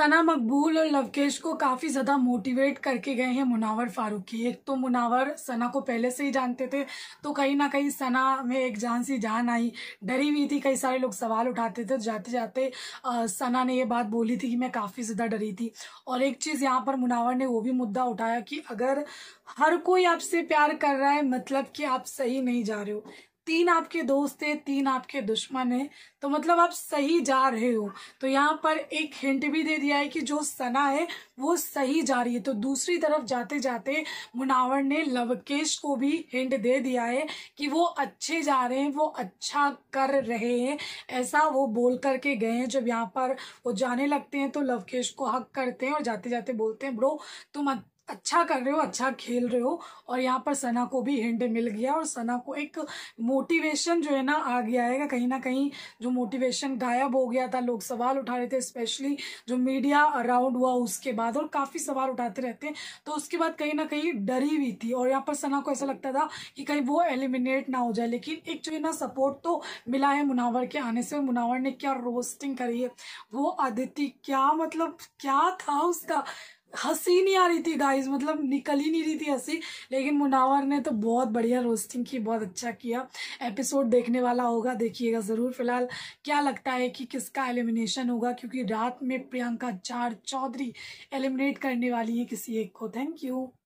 सना मकबूल और लवकेश को काफ़ी ज़्यादा मोटिवेट करके गए हैं मुनावर फारूकी एक तो मुनावर सना को पहले से ही जानते थे तो कहीं ना कहीं सना में एक जान सी जान आई डरी हुई थी कई सारे लोग सवाल उठाते थे तो जाते जाते आ, सना ने ये बात बोली थी कि मैं काफ़ी ज़्यादा डरी थी और एक चीज़ यहाँ पर मुनावर ने वो भी मुद्दा उठाया कि अगर हर कोई आपसे प्यार कर रहा है मतलब कि आप सही नहीं जा रहे हो तीन आपके दोस्त हैं तीन आपके दुश्मन हैं तो मतलब आप सही जा रहे हो तो यहाँ पर एक हिंट भी दे दिया है कि जो सना है वो सही जा रही है तो दूसरी तरफ जाते जाते मुनावर ने लवकेश को भी हिंट दे दिया है कि वो अच्छे जा रहे हैं वो अच्छा कर रहे हैं ऐसा वो बोल करके गए हैं जब यहाँ पर वो जाने लगते हैं तो लवकेश को हक करते हैं और जाते जाते बोलते हैं ब्रो तुम अच्छा कर रहे हो अच्छा खेल रहे हो और यहाँ पर सना को भी हिंट मिल गया और सना को एक मोटिवेशन जो है ना आ गया है कहीं ना कहीं जो मोटिवेशन गायब हो गया था लोग सवाल उठा रहे थे स्पेशली जो मीडिया अराउंड हुआ उसके बाद और काफ़ी सवाल उठाते रहते हैं तो उसके बाद कहीं ना कहीं डरी हुई थी और यहाँ पर सना को ऐसा लगता था कि कहीं वो एलिमिनेट ना हो जाए लेकिन एक जो है ना सपोर्ट तो मिला है मुनावर के आने से मुनावर ने क्या रोस्टिंग करी है वो अदिति क्या मतलब क्या था उसका हंसी नहीं आ रही थी गाइस मतलब निकल ही नहीं रही थी हंसी लेकिन मुनावर ने तो बहुत बढ़िया रोस्टिंग की बहुत अच्छा किया एपिसोड देखने वाला होगा देखिएगा ज़रूर फिलहाल क्या लगता है कि किसका एलिमिनेशन होगा क्योंकि रात में प्रियंका चार चौधरी एलिमिनेट करने वाली है किसी एक को थैंक यू